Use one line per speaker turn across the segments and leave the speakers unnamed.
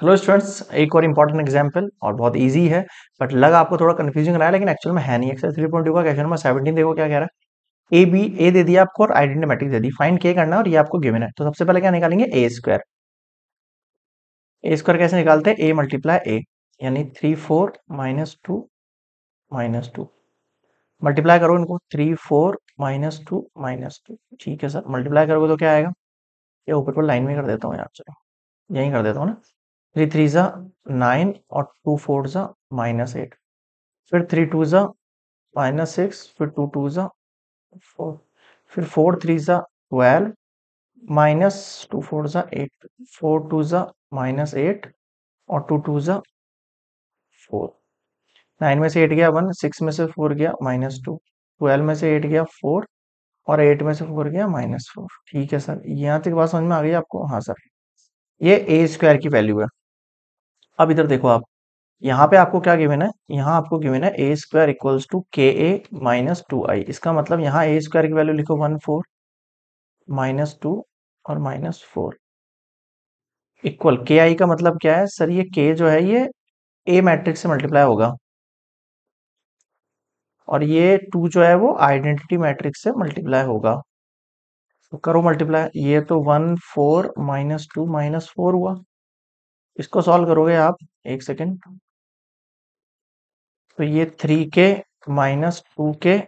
hello students एक और important example और बहुत इजी है बट लगा आपको थोड़ा कंफ्यूजिंग रहा है लेकिन एक्चुअल में है नहीं एक्सरसाइज थ्री पॉइंट टू का क्वेश्चन नंबर सेवेंटीन देखो क्या कह रहा है ए बी ए दे दिया आपको और आइडेंटी मैट्रिक्स दे दी फाइंड के करना है और ये आपको गिवन है तो सबसे पहले क्या निकालेंगे ए स्क्वायर ए स्क्वायर कैसे निकालते हैं ए मल्टीप्लाई ए यानी three four minus two minus two multiply करो इनको three four minus two minus two ठीक है सर मल्टीप्लाई करोगे तो क्या आएगा ये ऊपर पर लाइन में कर देता हूँ यार चलो यहीं कर देता हूँ ना थ्री थ्री ज़ा नाइन और टू फोर ज़ा माइनस एट फिर थ्री टू ज़ा माइनस सिक्स फिर टू टू ज़ा फोर फिर फोर थ्री ज़ा ट्वेल्व माइनस टू फोर ज़ा एट फोर टू ज़ा माइनस एट और टू टू ज़ा फोर नाइन में से एट गया वन सिक्स में से फोर गया माइनस टू ट्वेल्व में से एट गया फोर और एट में से फोर गया माइनस फोर ठीक है सर यहाँ तक बात समझ में आ गई आपको हाँ सर ये ए स्क्वायर की वैल्यू है अब इधर देखो आप यहाँ पे आपको क्या गिवन है यहाँ आपको गिवन है ए स्क्वायर इक्वल्स टू के ए माइनस टू आई इसका मतलब यहाँ ए स्क्वायर की वैल्यू लिखो वन फोर माइनस टू और minus four equal k I का मतलब क्या है सर ये के जो है ये ए मैट्रिक्स से मल्टीप्लाई होगा और ये टू जो है वो आइडेंटिटी मैट्रिक्स से मल्टीप्लाई होगा तो करो मल्टीप्लाई ये तो one four minus two minus four हुआ इसको सॉल्व करोगे आप एक सेकेंड तो ये three k minus two k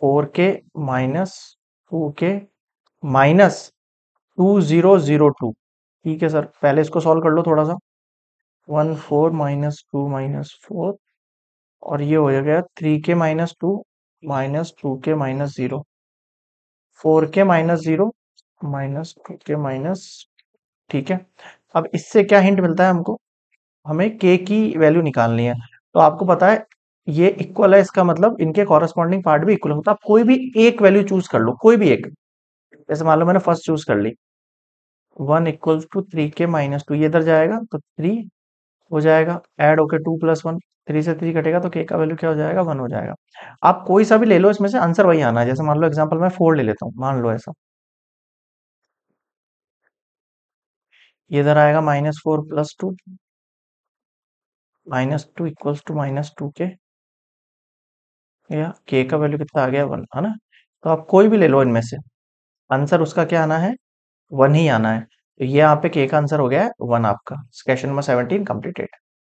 four k minus two k minus two zero zero two ठीक है सर पहले इसको सॉल्व कर लो थोड़ा सा one four minus two minus four और ये हो गया three k minus two minus two k minus zero four k minus zero minus two k minus ठीक है अब इससे क्या हिंट मिलता है हमको हमें के की वैल्यू निकालनी है तो आपको पता है ये इक्वल है इसका मतलब इनके कॉरेस्पॉन्डिंग पार्ट भी इक्वल होता है आप कोई भी एक वैल्यू चूज कर लो कोई भी एक जैसे मान लो मैंने फर्स्ट चूज कर ली one equal to three k minus two ये इधर जाएगा तो थ्री हो जाएगा एड होके टू प्लस वन थ्री से थ्री कटेगा तो के का वैल्यू क्या हो जाएगा वन हो जाएगा आप कोई सा भी ले लो इसमें से आंसर वही आना है जैसे मान लो एग्जाम्पल मैं फोर ले लेता हूँ मान लो ऐसा इधर आएगा minus four plus two minus two equals two minus two k या के का वैल्यू कितना आ गया वन है ना तो आप कोई भी ले लो इनमें से आंसर उसका क्या आना है वन ही आना है तो ये यहाँ पे के का आंसर हो गया है वन आपका क्वेश्चन नंबर सेवनटीन कंप्लीटेड